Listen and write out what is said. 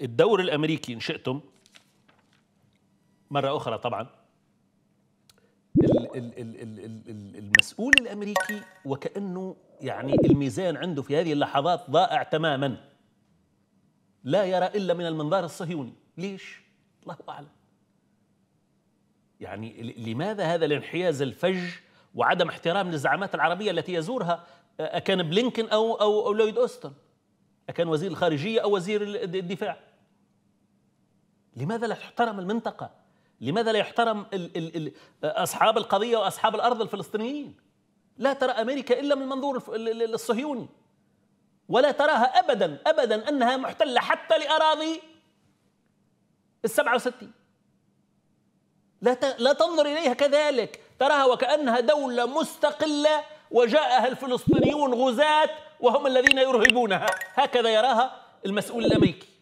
الدور الامريكي ان شئتم مره اخرى طبعا المسؤول الامريكي وكانه يعني الميزان عنده في هذه اللحظات ضائع تماما لا يرى الا من المنظار الصهيوني ليش الله اعلم يعني لماذا هذا الانحياز الفج وعدم احترام للزعامات العربيه التي يزورها كان بلينكن او او, أو لويد اوستن أكان وزير الخارجية أو وزير الدفاع لماذا لا تحترم المنطقة لماذا لا يحترم الـ الـ الـ أصحاب القضية وأصحاب الأرض الفلسطينيين لا ترى أمريكا إلا من المنظور الصهيوني ولا تراها أبدا أبدا أنها محتلة حتى لأراضي السبعة وستين لا, لا تنظر إليها كذلك تراها وكأنها دولة مستقلة وجاءها الفلسطينيون غزاة وهم الذين يرهبونها هكذا يراها المسؤول الأمريكي